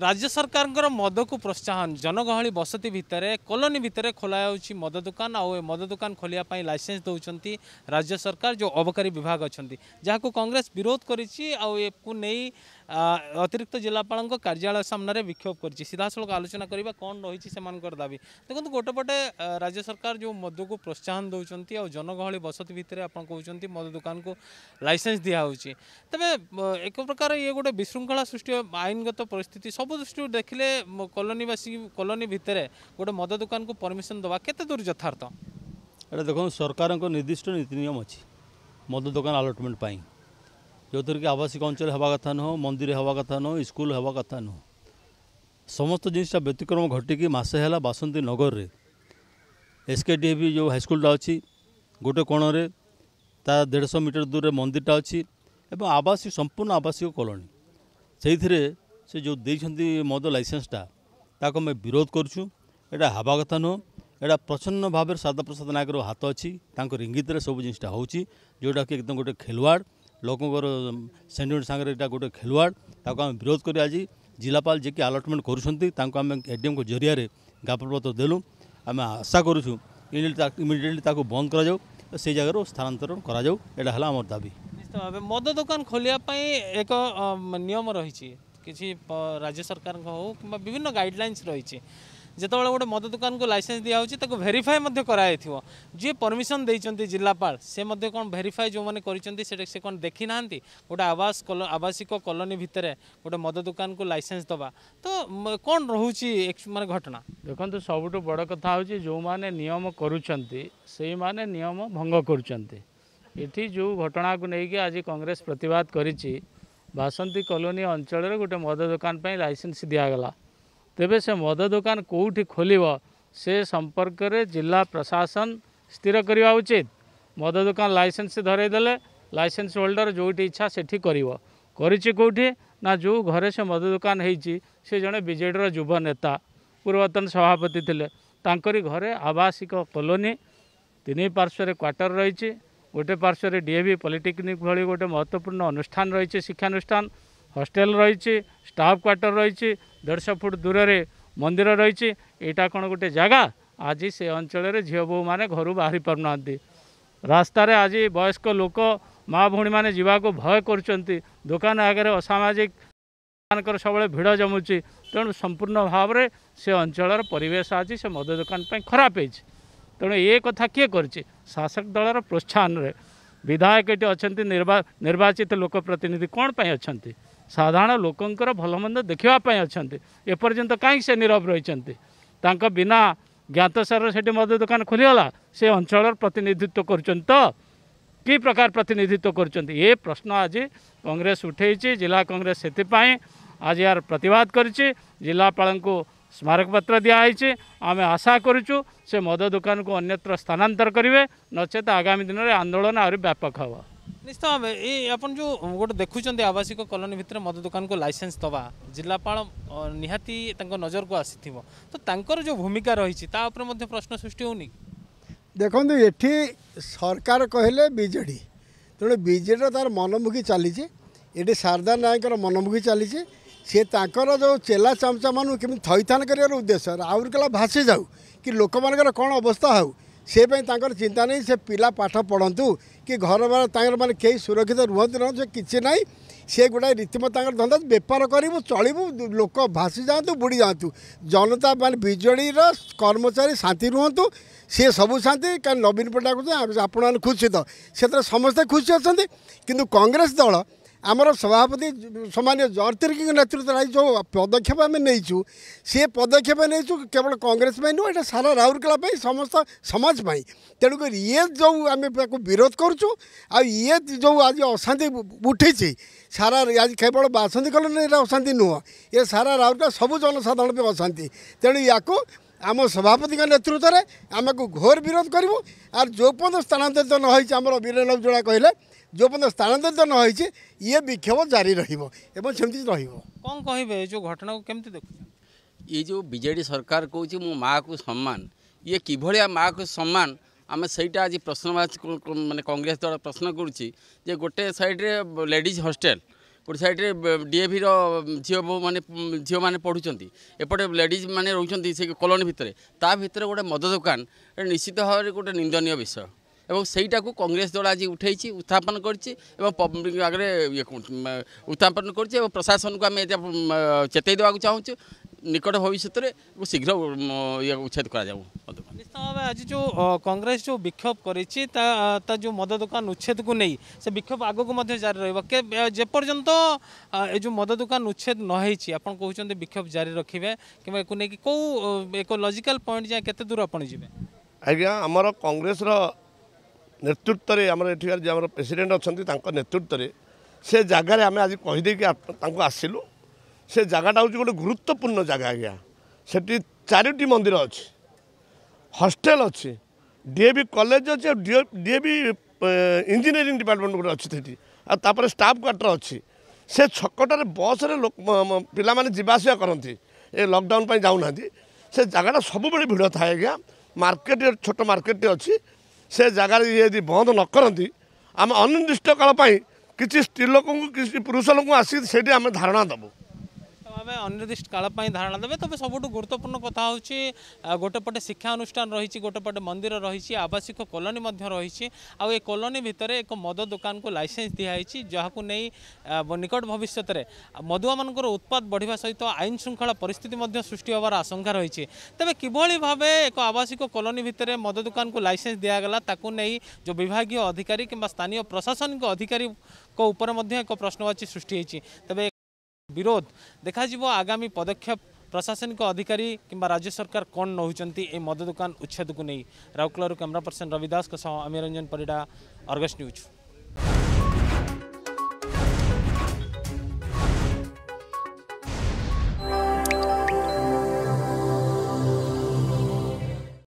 ରାଜ୍ୟ ସରକାରଙ୍କର ମଦକୁ ପ୍ରୋତ୍ସାହନ ଜନଗହଳି ବସତି ଭିତରେ କଲୋନୀ ଭିତରେ ଖୋଲାଯାଉଛି ମଦ ଦୋକାନ ଆଉ ଏ ମଦ ଦୋକାନ ଖୋଲିବା ପାଇଁ ଲାଇସେନ୍ସ ଦେଉଛନ୍ତି ରାଜ୍ୟ ସରକାର ଯେଉଁ ଅବକାରୀ ବିଭାଗ ଅଛନ୍ତି ଯାହାକୁ କଂଗ୍ରେସ ବିରୋଧ କରିଛି ଆଉ ଏକୁ ନେଇ অতিরিক্ত জেলাপাল কার্যালয় সামনে বিক্ষোভ করছে সিধাসলখ আলোচনা করা কম রয়েছে সে দাবি দেখুন গোটে পটে রাজ্য সরকার যে মদকু প্রোৎসাহন দৌঁচ জনগহলি বসতি ভিতরে আপনার কৌন মদ দোকানক লাইসেন্স দিয়া হচ্ছে তবে এক প্রকার ইয়ে গোটে বিশৃঙ্খলা সৃষ্টি আইনগত পরিস্থিতি সব দৃষ্টি দেখলে কলোনিবাসী কলোনি ভিতরে গোটে মদ দোকানক পরমিশন দেওয়া কত দূর যথার্থ এটা দেখুন সরকারଙ୍କ নির্দিষ্ট নীতি নিয়ম ଅଛି ମଦ ଦୋକାନ ଆଲଟମେଣ୍ଟ ଯେଉଁଥିରେ କି ଆବାସିକ ଅଞ୍ଚଳ ହେବା କଥା ନୁହଁ ମନ୍ଦିର ହେବା କଥା ନୁହଁ ସ୍କୁଲ ହେବା କଥା ନୁହଁ ସମସ୍ତ ଜିନିଷଟା ବ୍ୟତିକ୍ରମ ଘଟିକି ମାସେ ହେଲା ବାସନ୍ତୀ ନଗରରେ ଏସ୍କେ ଡି ଏଫ୍ ଯେଉଁ ହାଇସ୍କୁଲଟା ଅଛି ଗୋଟେ କୋଣରେ ତା ଦେଢ଼ଶହ ମିଟର ଦୂରରେ ମନ୍ଦିରଟା ଅଛି ଏବଂ ଆବାସିକ ସମ୍ପୂର୍ଣ୍ଣ ଆବାସିକ କଲୋନୀ ସେଇଥିରେ ସେ ଯେଉଁ ଦେଇଛନ୍ତି ମଦ ଲାଇସେନ୍ସଟା ତାକୁ ଆମେ ବିରୋଧ କରୁଛୁ ଏଇଟା ହେବା କଥା ନୁହଁ ଏଇଟା ପ୍ରଚ୍ଛନ୍ନ ଭାବରେ ଶାରଦା ପ୍ରସାଦ ନାୟକର ହାତ ଅଛି ତାଙ୍କ ରିଙ୍ଗିତରେ ସବୁ ଜିନିଷଟା ହେଉଛି ଯେଉଁଟାକି ଏକଦମ ଗୋଟେ ଖେଲୱାଡ଼ ଲୋକଙ୍କର ସେଣ୍ଟିମେଣ୍ଟ ସାଙ୍ଗରେ ଏଇଟା ଗୋଟେ ଖେଲୁଆଡ଼ ତାକୁ ଆମେ ବିରୋଧ କରି ଆଜି ଜିଲ୍ଲାପାଳ ଯିଏକି ଆଲଟମେଣ୍ଟ କରୁଛନ୍ତି ତାଙ୍କୁ ଆମେ ଏଡିଏମ୍ଙ୍କ ଜରିଆରେ ଜ୍ଞାପନପତ୍ର ଦେଲୁ ଆମେ ଆଶା କରୁଛୁ ଇମିଡ଼ିଏଟଲି ତାକୁ ବନ୍ଦ କରାଯାଉ ସେଇ ଜାଗାରୁ ସ୍ଥାନାନ୍ତରଣ କରାଯାଉ ଏଇଟା ହେଲା ଆମର ଦାବି ନିଶ୍ଚିତ ଭାବେ ମଦ ଦୋକାନ ଖୋଲିବା ପାଇଁ ଏକ ନିୟମ ରହିଛି କିଛି ରାଜ୍ୟ ସରକାରଙ୍କ ହେଉ କିମ୍ବା ବିଭିନ୍ନ ଗାଇଡ଼ଲାଇନ୍ସ ରହିଛି যেতবে গোটে মদ দোকানকে লাইসেন্স দিয়া হচ্ছে তাকে ভেরিফাই করাই যে পরমিশন দিয়েছেন জেলাপাল সে কোণ ভেরিফাই যে করছেন সেটা সে কোণ দেখি না গোটে আবাস আবাসিক কলোনি ভিতরে গোটে মদ দোকানকে লাইসেন্স দেওয়া তো কোণ রয়েছে মানে ঘটনা দেখুন সবুঠু বড় কথা হচ্ছে যে নিয়ম করছেন সেই মানে নিয়ম ভঙ্গ করছেন এটি যে ঘটনাকে নিয়ে আজ কংগ্রেস প্রতবাদ করেছি বাসন্তী কলোনি অঞ্চলের গোটে মদ দোকান লাইসেন্স দিয়াগলা ତେବେ ସେ ମଦ ଦୋକାନ କେଉଁଠି ଖୋଲିବ ସେ ସମ୍ପର୍କରେ ଜିଲ୍ଲା ପ୍ରଶାସନ ସ୍ଥିର କରିବା ଉଚିତ ମଦ ଦୋକାନ ଲାଇସେନ୍ସ ଧରାଇଦେଲେ ଲାଇସେନ୍ସ ହୋଲ୍ଡର ଯେଉଁଠି ଇଚ୍ଛା ସେଠି କରିବ କରିଛି କେଉଁଠି ନା ଯେଉଁ ଘରେ ସେ ମଦ ଦୋକାନ ହେଇଛି ସେ ଜଣେ ବିଜେଡ଼ିର ଯୁବ ନେତା ପୂର୍ବତନ ସଭାପତି ଥିଲେ ତାଙ୍କରି ଘରେ ଆବାସିକ କଲୋନୀ ତିନି ପାର୍ଶ୍ୱରେ କ୍ୱାର୍ଟର ରହିଛି ଗୋଟେ ପାର୍ଶ୍ୱରେ ଡି ଏ ଭି ପଲିଟେକ୍ନିକ୍ ଭଳି ଗୋଟେ ମହତ୍ତ୍ୱପୂର୍ଣ୍ଣ ଅନୁଷ୍ଠାନ ରହିଛି ଶିକ୍ଷାନୁଷ୍ଠାନ হস্টেল রয়েছে স্টাফ কোয়ার্টর রয়েছে দেড়শো ফুট দূরে মন্দির রয়েছে এটা কোণ গোটে জায়গা আজ সে অঞ্চলের ঝিও বউ মানে ঘর বাহারি পারু না রাস্তার আজ বয়স্ক লোক মা ভী মানে যা ভয় করছেন দোকান আগে অসামাজিক মানুষ সবুলে ভিড় জমুছে তেমন সম্পূর্ণ ভাবে সে অঞ্চলের পরিবেশ আজ সে মদ দোকান খারাপ হয়েছে তেমন এ কথা কি করছে শাসক দলর প্রোৎসাহনরে বিধায়ক এটি অনেক নির্বাচিত লোক প্রতিনিধি কোণ পাই অনেক ସାଧାରଣ ଲୋକଙ୍କର ଭଲମନ୍ଦ ଦେଖିବା ପାଇଁ ଅଛନ୍ତି ଏପର୍ଯ୍ୟନ୍ତ କାହିଁକି ସେ ନିରବ ରହିଛନ୍ତି ତାଙ୍କ ବିନା ଜ୍ଞାତସାରରେ ସେଠି ମଦ ଦୋକାନ ଖୋଲିଗଲା ସେ ଅଞ୍ଚଳର ପ୍ରତିନିଧିତ୍ୱ କରୁଛନ୍ତି ତ କି ପ୍ରକାର ପ୍ରତିନିଧିତ୍ୱ କରୁଛନ୍ତି ଏ ପ୍ରଶ୍ନ ଆଜି କଂଗ୍ରେସ ଉଠେଇଛି ଜିଲ୍ଲା କଂଗ୍ରେସ ସେଥିପାଇଁ ଆଜି ଏହାର ପ୍ରତିବାଦ କରିଛି ଜିଲ୍ଲାପାଳଙ୍କୁ ସ୍ମାରକପତ୍ର ଦିଆହେଇଛି ଆମେ ଆଶା କରୁଛୁ ସେ ମଦ ଦୋକାନକୁ ଅନ୍ୟତ୍ର ସ୍ଥାନାନ୍ତର କରିବେ ନଚେତ ଆଗାମୀ ଦିନରେ ଆନ୍ଦୋଳନ ଆହୁରି ବ୍ୟାପକ ହେବ ନିଶ୍ଚିତ ଭାବେ ଏ ଆପଣ ଯେଉଁ ଗୋଟେ ଦେଖୁଛନ୍ତି ଆବାସିକ କଲୋନୀ ଭିତରେ ମଦ ଦୋକାନକୁ ଲାଇସେନ୍ସ ଦେବା ଜିଲ୍ଲାପାଳ ନିହାତି ତାଙ୍କ ନଜରକୁ ଆସିଥିବ ତ ତାଙ୍କର ଯେଉଁ ଭୂମିକା ରହିଛି ତା ଉପରେ ମଧ୍ୟ ପ୍ରଶ୍ନ ସୃଷ୍ଟି ହେଉନି ଦେଖନ୍ତୁ ଏଠି ସରକାର କହିଲେ ବିଜେଡ଼ି ତେଣୁ ବିଜେଡ଼ିର ତା'ର ମନମୁଖୀ ଚାଲିଛି ଏଠି ଶାରଦା ନାୟକର ମନମୁଖୀ ଚାଲିଛି ସିଏ ତାଙ୍କର ଯେଉଁ ଚେଲା ଚାମଚାମାନଙ୍କୁ କେମିତି ଥଇଥାନ କରିବାର ଉଦ୍ଦେଶ୍ୟ ରାଉରକେଲା ଭାସିଯାଉ କି ଲୋକମାନଙ୍କର କ'ଣ ଅବସ୍ଥା ହେଉ ସେପାଇଁ ତାଙ୍କର ଚିନ୍ତା ନାହିଁ ସେ ପିଲା ପାଠ ପଢ଼ନ୍ତୁ କି ଘର ତାଙ୍କର ମାନେ କେହି ସୁରକ୍ଷିତ ରୁହନ୍ତି ରୁହନ୍ତୁ ସେ କିଛି ନାହିଁ ସେ ଗୋଟାଏ ରୀତିମତ ତାଙ୍କର ଧନ୍ଦା ବେପାର କରିବୁ ଚଳିବୁ ଲୋକ ଭାସି ଯାଆନ୍ତୁ ବୁଡ଼ି ଯାଆନ୍ତୁ ଜନତା ମାନେ ବିଜେଡ଼ିର କର୍ମଚାରୀ ଶାନ୍ତି ରୁହନ୍ତୁ ସିଏ ସବୁ ଶାନ୍ତି କାରଣ ନବୀନ ପଟ୍ଟନାୟକ ଆପଣମାନେ ଖୁସି ତ ସେଥିରେ ସମସ୍ତେ ଖୁସି ଅଛନ୍ତି କିନ୍ତୁ କଂଗ୍ରେସ ଦଳ आमर सभापति सम्मान्य जीर्की नेतृत्व जो पदक्षेप नै से पदक्षेप केवल कङ्ग्रेस पनि नुह ए सारा राउरकेला पनि समस्त समय तेणुक इए जो आम विरोध ये जो आज अशांति इज सारा आज केवल बासन्ती कल अशांति अशान्ति नुह ये सारा राउरकेला सब जनसाधारण अशांति अशान्ति ते या আম সভাপতি নেতৃত্বের আমি ঘোর বিরোধ করবু আর যেপর্যন্ত স্থানান্তরিত নহয়েছে আমার বীরলোক যোড়া কহিলেন যেপর্যন্ত স্থানান্তরিত নহয়েছে ইয়ে বিক্ষোভ জারি রহব এবং সেমি রহব কম কহবে এই যে ঘটনা কমিটি দেখ এই যে বিজেডি সরকার কৌছি মো মা সম্মান ইয়ে কিভাবে মা সম্মান আমি সেইটা আজ প্রশ্নবাচী মানে কংগ্রেস দল প্রশ্ন করছি যে গোটে সাইডে লেডিজ হস্টেল ଗୋଟେ ସାଇଡ଼୍ରେ ଡିଏଭିର ଝିଅ ବୋହୂମାନେ ଝିଅମାନେ ପଢ଼ୁଛନ୍ତି ଏପଟେ ଲେଡ଼ିଜ୍ ମାନେ ରହୁଛନ୍ତି ସେ କଲୋନୀ ଭିତରେ ତା ଭିତରେ ଗୋଟେ ମଦ ଦୋକାନ ନିଶ୍ଚିତ ଭାବରେ ଗୋଟେ ନିନ୍ଦନୀୟ ବିଷୟ ଏବଂ ସେଇଟାକୁ କଂଗ୍ରେସ ଦଳ ଆଜି ଉଠେଇଛି ଉତ୍ଥାପନ କରିଛି ଏବଂ ପବ୍ଲିକ ଆଗରେ ଉତ୍ଥାପନ କରିଛି ଏବଂ ପ୍ରଶାସନକୁ ଆମେ ଚେତାଇ ଦେବାକୁ ଚାହୁଁଛୁ ନିକଟ ଭବିଷ୍ୟତରେ ଶୀଘ୍ର ଇଏ ଉଚ୍ଛେଦ କରାଯାଉ ନିଶ୍ଚିତ ଭାବେ ଆଜି ଯେଉଁ କଂଗ୍ରେସ ଯେଉଁ ବିକ୍ଷୋଭ କରିଛି ତା ତା ଯେଉଁ ମଦ ଦୋକାନ ଉଚ୍ଛେଦକୁ ନେଇ ସେ ବିକ୍ଷୋଭ ଆଗକୁ ମଧ୍ୟ ଜାରି ରହିବ ଯେପର୍ଯ୍ୟନ୍ତ ଏ ଯେଉଁ ମଦ ଦୋକାନ ଉଚ୍ଛେଦ ନ ହେଇଛି ଆପଣ କହୁଛନ୍ତି ବିକ୍ଷୋଭ ଜାରି ରଖିବେ କିମ୍ବା ଏକୁ ନେଇକି କେଉଁ ଏକ ଲଜିକାଲ ପଏଣ୍ଟ ଯାଏଁ କେତେ ଦୂର ଆପଣ ଯିବେ ଆଜ୍ଞା ଆମର କଂଗ୍ରେସର ନେତୃତ୍ୱରେ ଆମର ଏଠିକାର ଯେ ଆମର ପ୍ରେସିଡେଣ୍ଟ ଅଛନ୍ତି ତାଙ୍କ ନେତୃତ୍ୱରେ ସେ ଜାଗାରେ ଆମେ ଆଜି କହିଦେଇକି ତାଙ୍କୁ ଆସିଲୁ সে জায়গাটা হচ্ছে গোটে গুরুত্বপূর্ণ জায়গা আজ্ঞা সেটি চারিটি মন্দির অছি হস্টেল অছি ডিএবি কলেজ অছি ডিএবি ইঞ্জিনিয়ারিং ডিপার্টমেন্ট গোটে অছি সেটি আর তাপরে স্টাফ কোয়ার্টার অছি সে ছকটার বসরে লোক পিলা মানে যা আসা করতে এ লকডাউন পাই যাও না সে জায়গাটা সবুবেলে ভিড় থাকে আজ্ঞা মার্কেট ছোট মার্কেটটি অছি সে জায়গায় ইয়ে যদি বন্ধ ন করতে আমি অনির্দিষ্টকাল পাই কিছু স্ত্রী লোক কিছু পুরুষ লোক আসি সেটি আমি ধারণা দেবু ভাবে অনির্দিষ্টকাল ধারণা দেবে তবে সবুঠু গুরুত্বপূর্ণ কথা হচ্ছে গোটে পটে শিক্ষানুষ্ঠান রয়েছে গোটে পটে মন্দির রয়েছে আবাসিক কলোনি রয়েছে আউ এ কলোনি ভিতরে এক মদ দোকানকে লাইসেন্স দিয়েছে যা নিকট ভবিষ্যতের মদুয়া মান উৎপাদ বড়া সহ আইন শৃঙ্খলা পরিস্থিতি সৃষ্টি হবার আশঙ্কা রয়েছে তবে কিভাবে ভাবে এক আবাসিক কলোনি ভিতরে মদ দোকানকে লাইসেন্স দিয়াগলা তাকে নেই যে বিভাগীয় অধিকারী কিংবা স্থানীয় প্রশাসনিক অধিকারী উপরে এক প্রশ্নবাচী সৃষ্টি হয়েছে তবে विरोध देखा आगामी पदक्षेप प्रशासनिक अधिकारी कि राज्य सरकार कौन नौ मद दुकान उच्छेद को नहीं राउरकेलू कैमेरा पर्सन रविदास अमीरंजन पड़ा पिडा अर्गस न्यूज